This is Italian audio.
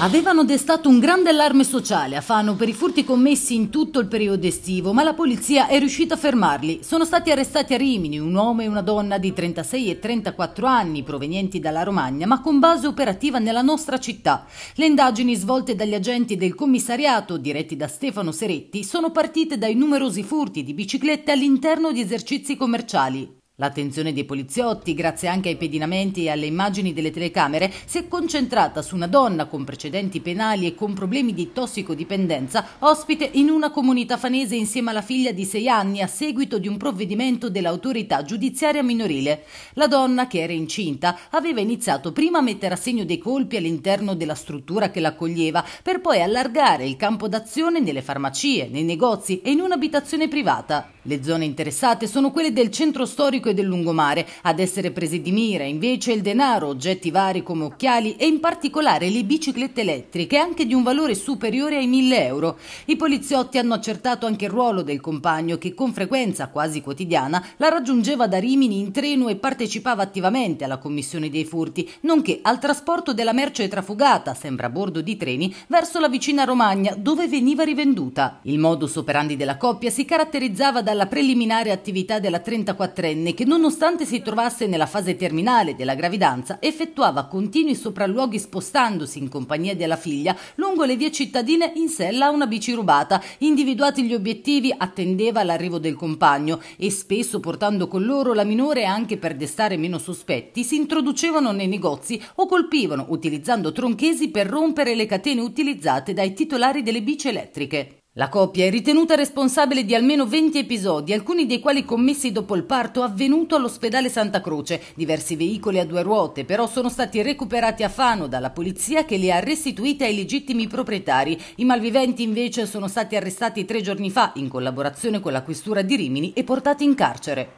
Avevano destato un grande allarme sociale a Fano per i furti commessi in tutto il periodo estivo, ma la polizia è riuscita a fermarli. Sono stati arrestati a Rimini un uomo e una donna di 36 e 34 anni, provenienti dalla Romagna, ma con base operativa nella nostra città. Le indagini svolte dagli agenti del commissariato, diretti da Stefano Seretti, sono partite dai numerosi furti di biciclette all'interno di esercizi commerciali. L'attenzione dei poliziotti, grazie anche ai pedinamenti e alle immagini delle telecamere, si è concentrata su una donna con precedenti penali e con problemi di tossicodipendenza, ospite in una comunità fanese insieme alla figlia di sei anni a seguito di un provvedimento dell'autorità giudiziaria minorile. La donna, che era incinta, aveva iniziato prima a mettere a segno dei colpi all'interno della struttura che l'accoglieva, per poi allargare il campo d'azione nelle farmacie, nei negozi e in un'abitazione privata. Le zone interessate sono quelle del centro storico e del lungomare. Ad essere presi di mira invece il denaro, oggetti vari come occhiali e in particolare le biciclette elettriche, anche di un valore superiore ai 1000 euro. I poliziotti hanno accertato anche il ruolo del compagno che con frequenza quasi quotidiana la raggiungeva da Rimini in treno e partecipava attivamente alla commissione dei furti, nonché al trasporto della merce trafugata, sempre a bordo di treni, verso la vicina Romagna dove veniva rivenduta. Il modus operandi della coppia si caratterizzava dalla preliminare attività della 34enne che nonostante si trovasse nella fase terminale della gravidanza effettuava continui sopralluoghi spostandosi in compagnia della figlia lungo le vie cittadine in sella a una bici rubata. Individuati gli obiettivi attendeva l'arrivo del compagno e spesso portando con loro la minore anche per destare meno sospetti si introducevano nei negozi o colpivano utilizzando tronchesi per rompere le catene utilizzate dai titolari delle bici elettriche. La coppia è ritenuta responsabile di almeno 20 episodi, alcuni dei quali commessi dopo il parto avvenuto all'ospedale Santa Croce. Diversi veicoli a due ruote però sono stati recuperati a Fano dalla polizia che li ha restituiti ai legittimi proprietari. I malviventi invece sono stati arrestati tre giorni fa in collaborazione con la questura di Rimini e portati in carcere.